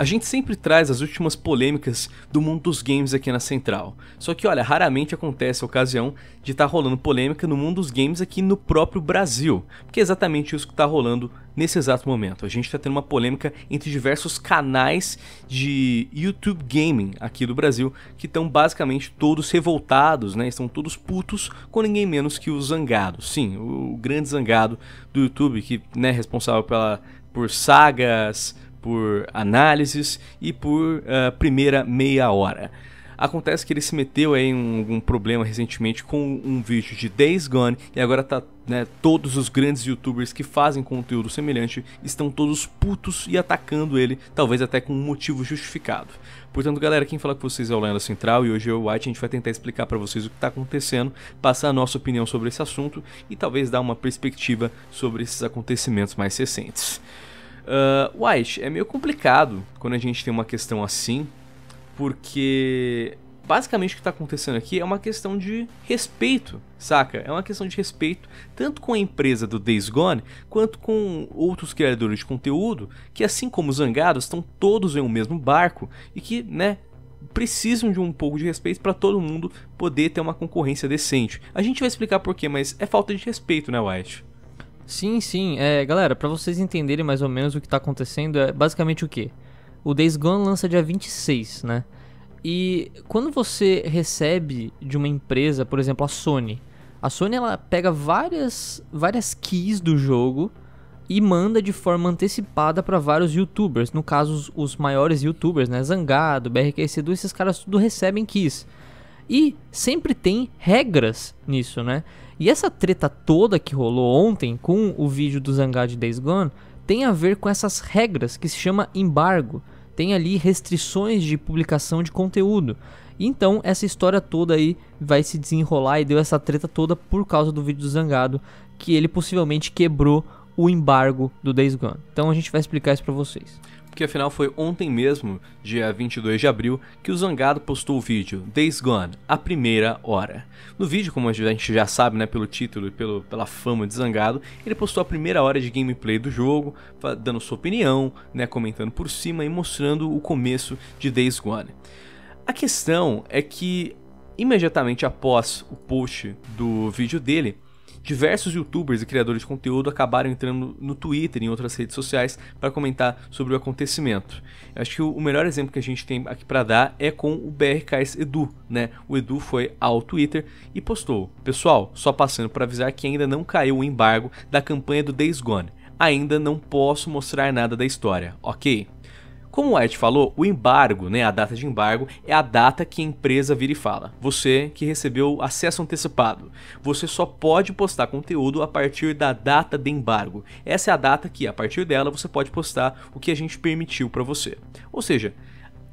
A gente sempre traz as últimas polêmicas do mundo dos games aqui na Central. Só que olha, raramente acontece a ocasião de estar tá rolando polêmica no mundo dos games aqui no próprio Brasil, porque é exatamente isso que está rolando nesse exato momento. A gente está tendo uma polêmica entre diversos canais de YouTube Gaming aqui do Brasil, que estão basicamente todos revoltados, né? Estão todos putos com ninguém menos que o Zangado. Sim, o grande Zangado do YouTube, que é né, responsável pela, por sagas, por análises e por uh, primeira meia hora. Acontece que ele se meteu em um, um, problema recentemente com um vídeo de Days Gone e agora tá, né, todos os grandes youtubers que fazem conteúdo semelhante estão todos putos e atacando ele, talvez até com um motivo justificado. Portanto, galera, quem fala com vocês é o Lenda Central e hoje eu, White, a gente vai tentar explicar para vocês o que está acontecendo, passar a nossa opinião sobre esse assunto e talvez dar uma perspectiva sobre esses acontecimentos mais recentes. Uh, White, é meio complicado quando a gente tem uma questão assim, porque basicamente o que está acontecendo aqui é uma questão de respeito, saca? É uma questão de respeito tanto com a empresa do Days Gone quanto com outros criadores de conteúdo que, assim como os zangados, estão todos em um mesmo barco e que, né? Precisam de um pouco de respeito para todo mundo poder ter uma concorrência decente. A gente vai explicar porquê, mas é falta de respeito, né, White? Sim, sim. É, galera, para vocês entenderem mais ou menos o que tá acontecendo, é basicamente o que? O Days Gone lança dia 26, né? E quando você recebe de uma empresa, por exemplo, a Sony, a Sony ela pega várias, várias keys do jogo e manda de forma antecipada para vários youtubers, no caso os, os, maiores youtubers, né, Zangado, BRQC2, esses caras tudo recebem keys. E sempre tem regras nisso, né? E essa treta toda que rolou ontem com o vídeo do Zangar de Days Gone tem a ver com essas regras que se chama embargo. Tem ali restrições de publicação de conteúdo. Então essa história toda aí vai se desenrolar e deu essa treta toda por causa do vídeo do Zangado, que ele possivelmente quebrou o embargo do Days Gone. Então a gente vai explicar isso para vocês porque afinal foi ontem mesmo, dia 22 de abril, que o Zangado postou o vídeo Days Gone, a primeira hora. No vídeo, como a gente já sabe, né, pelo título e pelo, pela fama de Zangado, ele postou a primeira hora de gameplay do jogo, dando sua opinião, né, comentando por cima e mostrando o começo de Days Gone. A questão é que imediatamente após o post do vídeo dele, Diversos youtubers e criadores de conteúdo acabaram entrando no Twitter e em outras redes sociais para comentar sobre o acontecimento. Eu acho que o melhor exemplo que a gente tem aqui para dar é com o BRKS Edu, né? O Edu foi ao Twitter e postou: "Pessoal, só passando para avisar que ainda não caiu o embargo da campanha do Days Gone. Ainda não posso mostrar nada da história, OK?" Como o White falou, o embargo, né, a data de embargo, é a data que a empresa vira e fala. Você que recebeu acesso antecipado, você só pode postar conteúdo a partir da data de embargo. Essa é a data que, a partir dela, você pode postar o que a gente permitiu para você. Ou seja,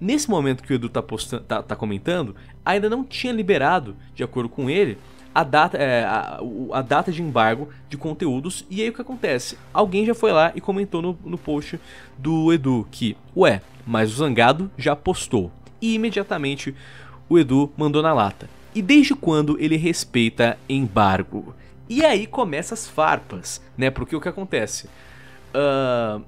nesse momento que o Edu está tá, tá comentando, ainda não tinha liberado, de acordo com ele, a data, é, a, a, data de embargo de conteúdos. E aí o que acontece? Alguém já foi lá e comentou no, no post do Edu que, ué, mas o Zangado já postou. E imediatamente o Edu mandou na lata. E desde quando ele respeita embargo? E aí começa as farpas, né? Porque o que acontece? Uh,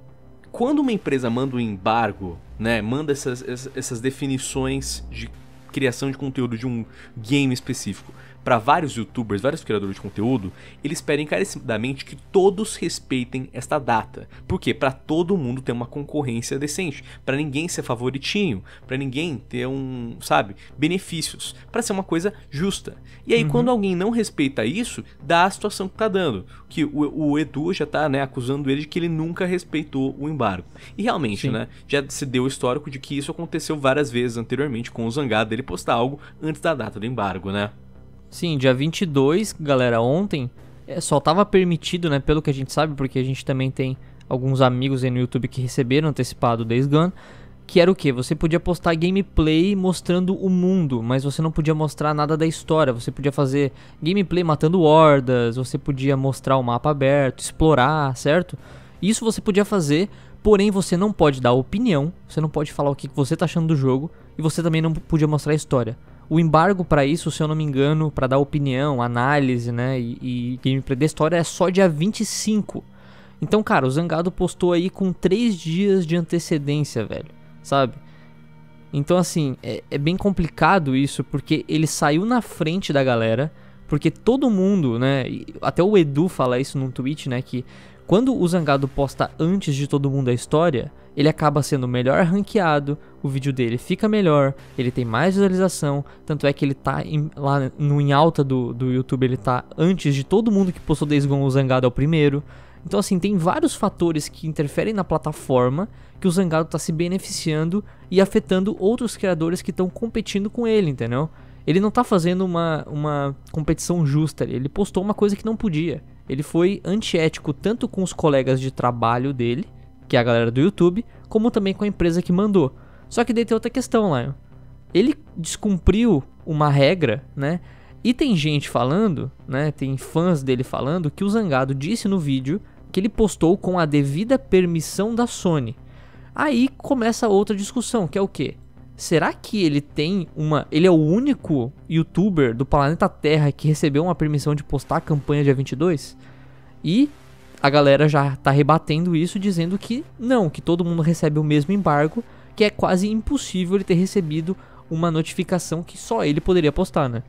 quando uma empresa manda um embargo, né? Manda essas, essas definições de criação de conteúdo de um game específico para vários youtubers, vários criadores de conteúdo, eles pedem encarecidamente que todos respeitem esta data. porque Para todo mundo ter uma concorrência decente, para ninguém ser favoritinho, para ninguém ter um, sabe, benefícios, para ser uma coisa justa. E aí uhum. quando alguém não respeita isso, dá a situação que tá dando, que o, o Edu já tá, né, acusando ele de que ele nunca respeitou o embargo. E realmente, Sim. né, já se deu o histórico de que isso aconteceu várias vezes anteriormente com o Zangado, ele postar algo antes da data do embargo, né? Sim, dia 22, galera, ontem é, só estava permitido, né, pelo que a gente sabe, porque a gente também tem alguns amigos aí no YouTube que receberam antecipado o Days Gone, que era o que? Você podia postar gameplay mostrando o mundo, mas você não podia mostrar nada da história. Você podia fazer gameplay matando hordas, você podia mostrar o mapa aberto, explorar, certo? Isso você podia fazer, porém você não pode dar opinião, você não pode falar o que você está achando do jogo, e você também não podia mostrar a história. O embargo para isso, se eu não me engano, para dar opinião, análise, né, e, e gameplay da história é só dia 25. Então, cara, o Zangado postou aí com 3 dias de antecedência, velho, sabe? Então, assim, é, é, bem complicado isso, porque ele saiu na frente da galera, porque todo mundo, né? Até o Edu fala isso num tweet, né? Que quando o Zangado posta antes de todo mundo a história, ele acaba sendo melhor ranqueado, o vídeo dele fica melhor, ele tem mais visualização, tanto é que ele tá em, lá no em alta do, do YouTube, ele tá antes de todo mundo que postou Days Gone o Zangado é o primeiro. Então assim, tem vários fatores que interferem na plataforma que o Zangado tá se beneficiando e afetando outros criadores que estão competindo com ele, entendeu? Ele não tá fazendo uma, uma competição justa, ele postou uma coisa que não podia. Ele foi antiético tanto com os colegas de trabalho dele, que é a galera do YouTube, como também com a empresa que mandou. Só que daí tem outra questão, lá. Ele descumpriu uma regra, né? E tem gente falando, né? Tem fãs dele falando que o Zangado disse no vídeo que ele postou com a devida permissão da Sony. Aí começa outra discussão, que é o quê? Será que ele tem uma. Ele é o único youtuber do planeta Terra que recebeu uma permissão de postar a campanha dia 22? E a galera já tá rebatendo isso, dizendo que não, que todo mundo recebe o mesmo embargo, que é quase impossível ele ter recebido uma notificação que só ele poderia postar, né?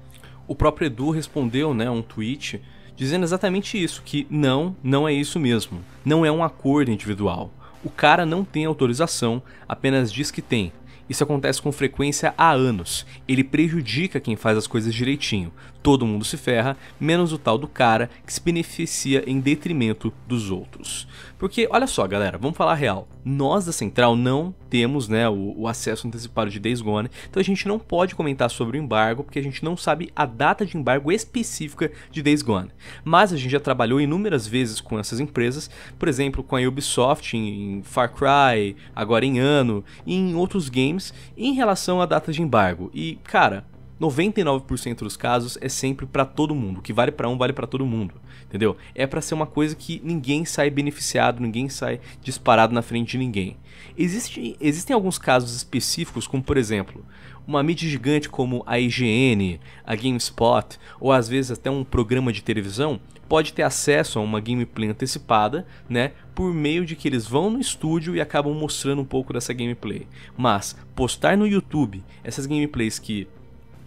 O próprio Edu respondeu, né, um tweet dizendo exatamente isso, que não, não é isso mesmo. Não é um acordo individual. O cara não tem autorização, apenas diz que tem. Isso acontece com frequência há anos. Ele prejudica quem faz as coisas direitinho. Todo mundo se ferra, menos o tal do cara que se beneficia em detrimento dos outros. Porque, olha só, galera, vamos falar real. Nós da Central não temos né, o, o, acesso antecipado de Days Gone, então a gente não pode comentar sobre o embargo, porque a gente não sabe a data de embargo específica de Days Gone. Mas a gente já trabalhou inúmeras vezes com essas empresas, por exemplo, com a Ubisoft em, em Far Cry, agora em Ano, e em outros games, em relação à data de embargo. E, cara, 99% dos casos é sempre para todo mundo. O que vale para um vale para todo mundo, entendeu? É para ser uma coisa que ninguém sai beneficiado, ninguém sai disparado na frente de ninguém. Existe, existem alguns casos específicos, como por exemplo, uma mídia gigante como a IGN, a GameSpot ou às vezes até um programa de televisão pode ter acesso a uma gameplay antecipada, né, por meio de que eles vão no estúdio e acabam mostrando um pouco dessa gameplay. Mas postar no YouTube essas gameplays que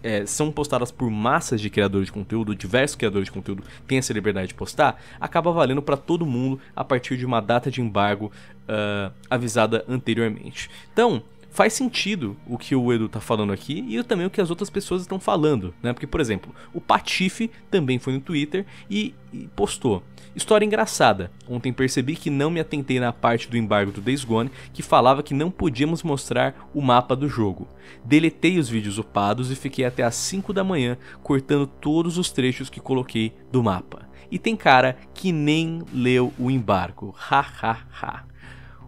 é, são postadas por massas de criadores de conteúdo, diversos criadores de conteúdo têm essa liberdade de postar, acaba valendo para todo mundo a partir de uma data de embargo uh, avisada anteriormente. Então, faz sentido o que o Edu tá falando aqui e também o que as outras pessoas estão falando, né? Porque, por exemplo, o Patife também foi no Twitter e, e postou. História engraçada. Ontem percebi que não me atentei na parte do embargo do Days Gone que falava que não podíamos mostrar o mapa do jogo. Deletei os vídeos upados e fiquei até às 5 da manhã cortando todos os trechos que coloquei do mapa. E tem cara que nem leu o embargo. Ha ha ha.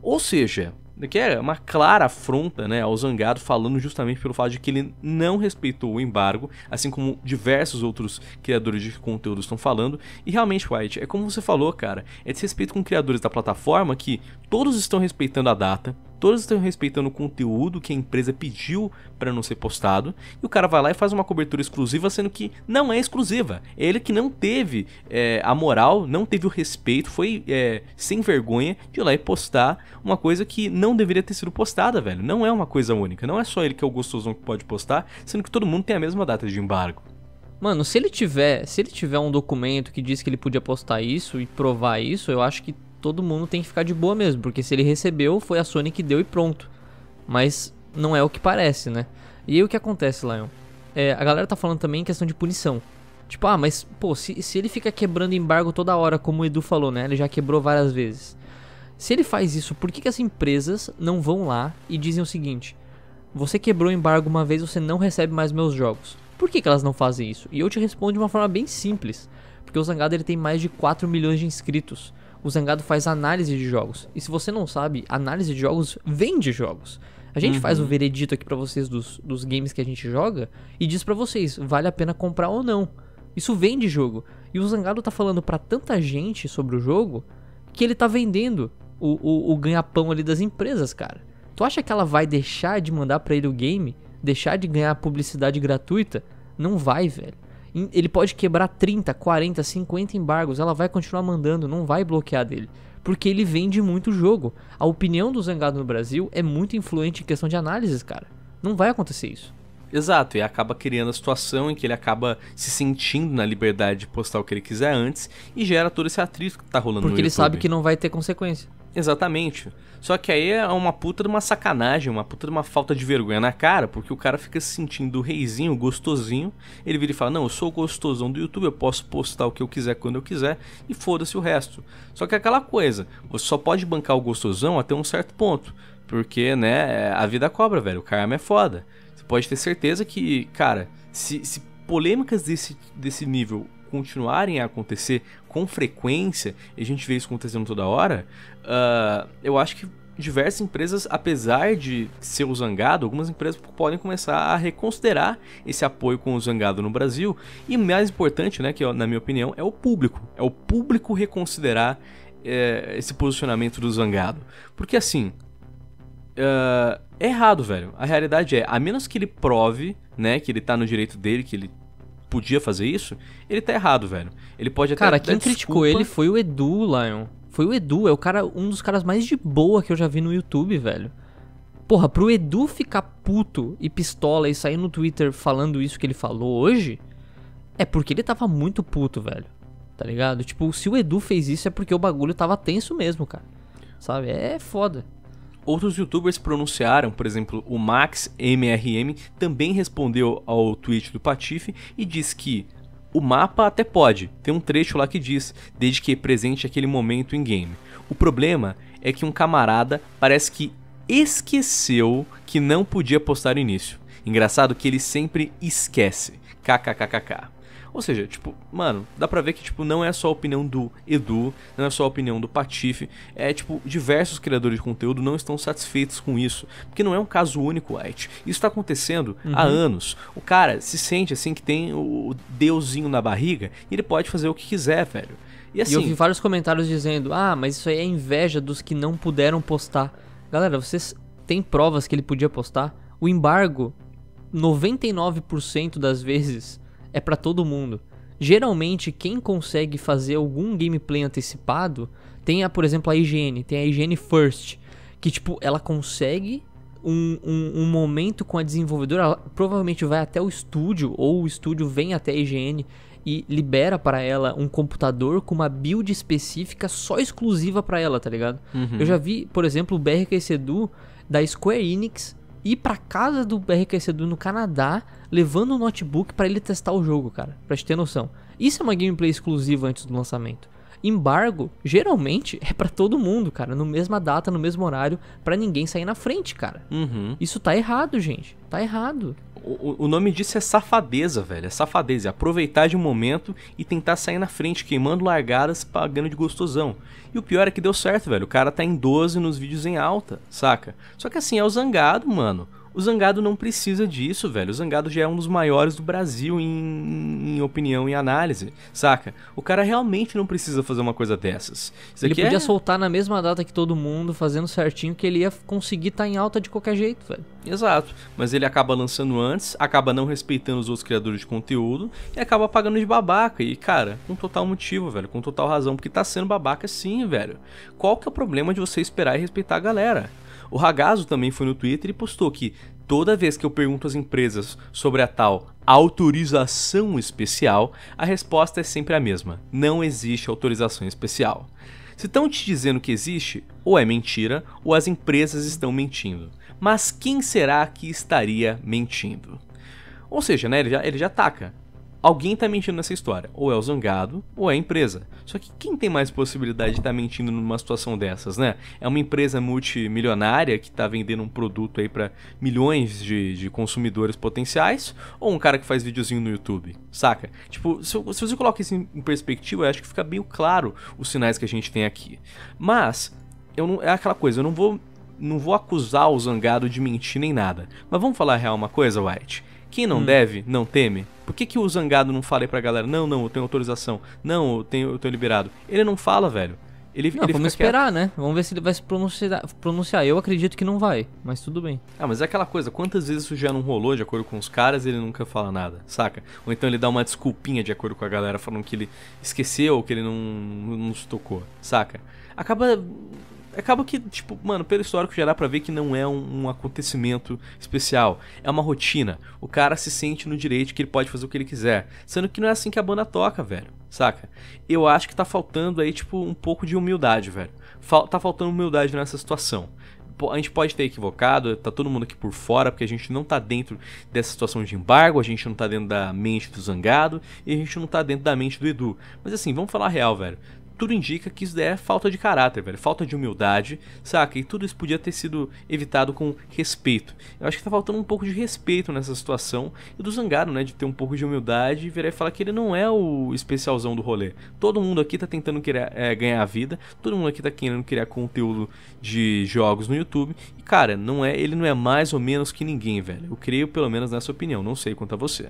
Ou seja, que é uma clara afronta né, ao Zangado, falando justamente pelo fato de que ele não respeitou o embargo, assim como diversos outros criadores de conteúdo estão falando. E realmente, White, é como você falou, cara, é desrespeito com criadores da plataforma que todos estão respeitando a data, todas estão respeitando o conteúdo que a empresa pediu para não ser postado, e o cara vai lá e faz uma cobertura exclusiva, sendo que não é exclusiva. É ele que não teve é, a moral, não teve o respeito, foi é, sem vergonha de ir lá e postar uma coisa que não deveria ter sido postada, velho. Não é uma coisa única, não é só ele que é o gostosão que pode postar, sendo que todo mundo tem a mesma data de embargo. Mano, se ele tiver, se ele tiver um documento que diz que ele podia postar isso e provar isso, eu acho que todo mundo tem que ficar de boa mesmo, porque se ele recebeu, foi a Sony que deu e pronto. Mas não é o que parece, né? E aí o que acontece, Lion? É, a galera tá falando também em questão de punição. Tipo, ah, mas, pô, se, se ele fica quebrando embargo toda hora, como o Edu falou, né? Ele já quebrou várias vezes. Se ele faz isso, por que, que as empresas não vão lá e dizem o seguinte: Você quebrou o embargo uma vez, você não recebe mais meus jogos. Por que, que elas não fazem isso? E eu te respondo de uma forma bem simples. Porque o Zangado ele tem mais de 4 milhões de inscritos. O Zangado faz análise de jogos. E se você não sabe, análise de jogos vende jogos. A gente uhum. faz o uhum. veredito aqui para vocês dos, dos games que a gente joga e diz para vocês, vale a pena comprar ou não. Isso vende jogo. E o Zangado tá falando para tanta gente sobre o jogo que ele tá vendendo o, o, o ganha-pão ali das empresas, cara. Tu acha que ela vai deixar de mandar para ele o game? Deixar de ganhar publicidade gratuita? Não vai, velho. Ele pode quebrar 30, 40, 50 embargos, ela vai continuar mandando, não vai bloquear dele. Porque ele vende muito jogo. A opinião do Zangado no Brasil é muito influente em questão de análises, cara. Não vai acontecer isso. Exato, e acaba criando a situação em que ele acaba se sentindo na liberdade de postar o que ele quiser antes e gera todo esse atrito que tá rolando Porque no ele YouTube. sabe que não vai ter consequência. Exatamente. Só que aí é uma puta de uma sacanagem, uma puta de uma falta de vergonha na cara, porque o cara fica se sentindo reizinho, gostosinho. Ele vira e fala: Não, eu sou o gostosão do YouTube, eu posso postar o que eu quiser quando eu quiser e foda-se o resto. Só que é aquela coisa, você só pode bancar o gostosão até um certo ponto, porque, né, a vida cobra, velho, o karma é foda. Você pode ter certeza que, cara, se, se polêmicas desse, desse nível continuarem a acontecer com frequência, e a gente vê isso acontecendo toda hora, uh, eu acho que diversas empresas, apesar de ser o zangado, algumas empresas podem começar a reconsiderar esse apoio com o zangado no Brasil. E mais importante, né, que na minha opinião, é o público. É o público reconsiderar eh, esse posicionamento do zangado. Porque assim. Uh, é errado, velho. A realidade é, a menos que ele prove, né, que ele tá no direito dele, que ele podia fazer isso, ele tá errado, velho. Ele pode até Cara, quem criticou desculpa. ele foi o Edu, Lion. Foi o Edu, é o cara, um dos caras mais de boa que eu já vi no YouTube, velho. Porra, pro Edu ficar puto e pistola e sair no Twitter falando isso que ele falou hoje, é porque ele tava muito puto, velho. Tá ligado? Tipo, se o Edu fez isso é porque o bagulho tava tenso mesmo, cara. Sabe? É foda. Outros youtubers pronunciaram, por exemplo, o Max MRM também respondeu ao tweet do Patife e diz que o mapa até pode, tem um trecho lá que diz, desde que presente aquele momento em game. O problema é que um camarada parece que esqueceu que não podia postar o início. Engraçado que ele sempre esquece. KKKKK. Ou seja, tipo, mano, dá pra ver que, tipo, não é só a opinião do Edu, não é só a opinião do Patife, é, tipo, diversos criadores de conteúdo não estão satisfeitos com isso, porque não é um caso único, White. Isso tá acontecendo uhum. há anos. O cara se sente, assim, que tem o deusinho na barriga e ele pode fazer o que quiser, velho. E, assim, e eu vi assim, vários comentários dizendo, ah, mas isso aí é inveja dos que não puderam postar. Galera, vocês têm provas que ele podia postar? O embargo, 99% das vezes é para todo mundo. Geralmente, quem consegue fazer algum gameplay antecipado tem, a, por exemplo, a IGN, tem a IGN First, que tipo, ela consegue um, um, um momento com a desenvolvedora, ela provavelmente vai até o estúdio, ou o estúdio vem até a IGN e libera para ela um computador com uma build específica só exclusiva para ela, tá ligado? Uhum. Eu já vi, por exemplo, o BRK Sedu da Square Enix ir para casa do RQC Edu no Canadá, levando o um notebook para ele testar o jogo, cara. Pra gente ter noção. Isso é uma gameplay exclusiva antes do lançamento. Embargo, geralmente, é para todo mundo, cara. No mesma data, no mesmo horário, para ninguém sair na frente, cara. Uhum. Isso tá errado, gente. Tá errado o, o nome disso é safadeza, velho. É safadeza. É aproveitar de um momento e tentar sair na frente, queimando largadas, pagando de gostosão. E o pior é que deu certo, velho. O cara tá em 12 nos vídeos em alta, saca? Só que assim, é o zangado, mano. O Zangado não precisa disso, velho. O Zangado já é um dos maiores do Brasil em, em opinião e análise, saca? O cara realmente não precisa fazer uma coisa dessas. Isso ele podia é... soltar na mesma data que todo mundo, fazendo certinho, que ele ia conseguir estar tá em alta de qualquer jeito, velho. Exato. Mas ele acaba lançando antes, acaba não respeitando os outros criadores de conteúdo e acaba pagando de babaca. E, cara, com total motivo, velho. Com total razão. Porque tá sendo babaca sim, velho. Qual que é o problema de você esperar e respeitar a galera? O Ragazzo também foi no Twitter e postou que toda vez que eu pergunto às empresas sobre a tal autorização especial, a resposta é sempre a mesma: não existe autorização especial. Se estão te dizendo que existe, ou é mentira, ou as empresas estão mentindo. Mas quem será que estaria mentindo? Ou seja, né, ele já, ele já ataca. Alguém está mentindo nessa história, ou é o zangado, ou é a empresa. Só que quem tem mais possibilidade de estar tá mentindo numa situação dessas, né? É uma empresa multimilionária que está vendendo um produto aí para milhões de, de, consumidores potenciais, ou um cara que faz videozinho no YouTube, saca? Tipo, se, se você coloca isso em, em perspectiva, eu acho que fica bem claro os sinais que a gente tem aqui. Mas, eu não, é aquela coisa, eu não vou não vou acusar o zangado de mentir nem nada. Mas vamos falar a real uma coisa, White. Quem não hum. deve, não teme. Por que, que o zangado não fala aí pra galera? Não, não, eu tenho autorização. Não, eu, tenho, eu tô liberado. Ele não fala, velho. Ele, não, ele vamos esperar, quieto. né? Vamos ver se ele vai se pronunciar, pronunciar. Eu acredito que não vai, mas tudo bem. Ah, mas é aquela coisa, quantas vezes isso já não rolou de acordo com os caras ele nunca fala nada, saca? Ou então ele dá uma desculpinha de acordo com a galera, falando que ele esqueceu, que ele não, não, não se tocou, saca? Acaba acaba que, tipo, mano, pelo histórico já dá pra ver que não é um, um, acontecimento especial. É uma rotina. O cara se sente no direito que ele pode fazer o que ele quiser. Sendo que não é assim que a banda toca, velho. Saca? Eu acho que tá faltando aí, tipo, um pouco de humildade, velho. Fal tá faltando humildade nessa situação a gente pode ter equivocado, tá todo mundo aqui por fora, porque a gente não tá dentro dessa situação de embargo, a gente não tá dentro da mente do Zangado e a gente não tá dentro da mente do Edu. Mas assim, vamos falar real, velho tudo indica que isso é falta de caráter, velho. Falta de humildade, saca? E tudo isso podia ter sido evitado com respeito. Eu acho que tá faltando um pouco de respeito nessa situação. E do Zangaro, né? De ter um pouco de humildade e virar e falar que ele não é o especialzão do rolê. Todo mundo aqui tá tentando querer, é, ganhar vida. Todo mundo aqui tá querendo criar conteúdo de jogos no YouTube. E, cara, não é, ele não é mais ou menos que ninguém, velho. Eu creio, pelo menos, nessa opinião. Não sei quanto a você.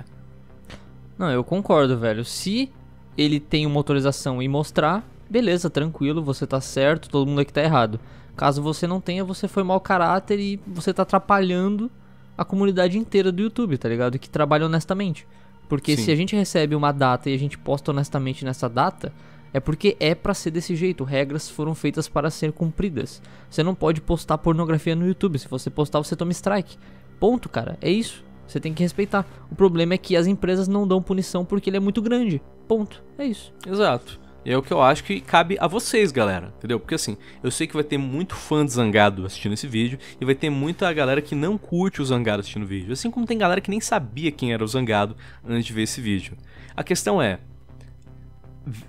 Não, eu concordo, velho. Se ele tem uma autorização e mostrar, beleza, tranquilo, você tá certo, todo mundo aqui tá errado. Caso você não tenha, você foi mau caráter e você tá atrapalhando a comunidade inteira do YouTube, tá ligado? Que trabalha honestamente. Porque Sim. se a gente recebe uma data e a gente posta honestamente nessa data, é porque é para ser desse jeito. Regras foram feitas para ser cumpridas. Você não pode postar pornografia no YouTube. Se você postar, você toma strike. Ponto, cara. É isso. Você tem que respeitar. O problema é que as empresas não dão punição porque ele é muito grande. Ponto. É isso. Exato. E é o que eu acho que cabe a vocês, galera, entendeu? Porque assim, eu sei que vai ter muito fã zangado assistindo esse vídeo e vai ter muita galera que não curte o zangado assistindo o vídeo, assim como tem galera que nem sabia quem era o zangado antes de ver esse vídeo. A questão é,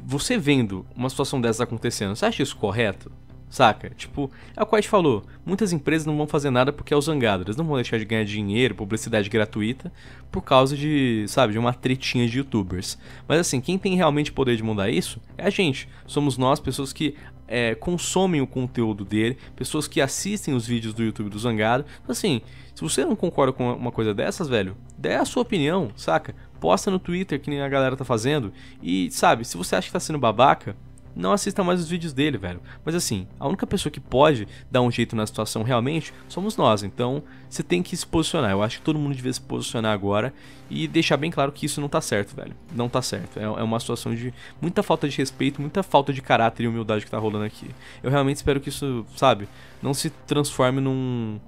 você vendo uma situação dessas acontecendo, você acha isso correto? Saca? Tipo, é o que falou. Muitas empresas não vão fazer nada porque é o zangado. Eles não vão deixar de ganhar dinheiro, publicidade gratuita, por causa de, sabe, de uma tretinha de youtubers. Mas assim, quem tem realmente poder de mudar isso é a gente. Somos nós, pessoas que é, consomem o conteúdo dele, pessoas que assistem os vídeos do YouTube do Zangado. Então, assim, se você não concorda com uma coisa dessas, velho, dê a sua opinião, saca? Posta no Twitter, que nem a galera tá fazendo. E, sabe, se você acha que tá sendo babaca, não assista mais os vídeos dele, velho. Mas assim, a única pessoa que pode dar um jeito na situação realmente somos nós. Então, você tem que se posicionar. Eu acho que todo mundo devia se posicionar agora e deixar bem claro que isso não tá certo, velho. Não tá certo. É, é uma situação de muita falta de respeito, muita falta de caráter e humildade que tá rolando aqui. Eu realmente espero que isso, sabe, não se transforme num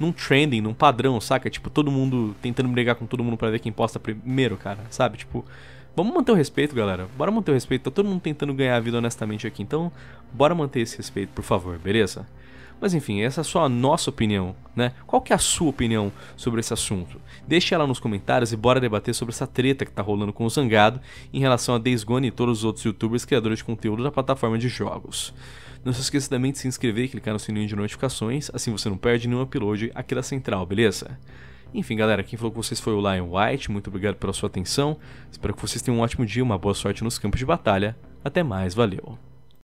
num trending, num padrão, saca? Tipo, todo mundo tentando brigar com todo mundo para ver quem posta primeiro, cara, sabe? Tipo, Vamos manter o respeito, galera. Bora manter o respeito. Tá todo mundo tentando ganhar a vida honestamente aqui, então bora manter esse respeito, por favor, beleza? Mas enfim, essa é só a nossa opinião, né? Qual que é a sua opinião sobre esse assunto? Deixe ela nos comentários e bora debater sobre essa treta que tá rolando com o Zangado em relação a Days Gone e todos os outros youtubers criadores de conteúdo da plataforma de jogos. Não se esqueça também de se inscrever e clicar no sininho de notificações, assim você não perde nenhum upload aqui da Central, beleza? Enfim, galera, quem falou com vocês foi o Lion White, muito obrigado pela sua atenção. Espero que vocês tenham um ótimo dia, uma boa sorte nos campos de batalha. Até mais, valeu!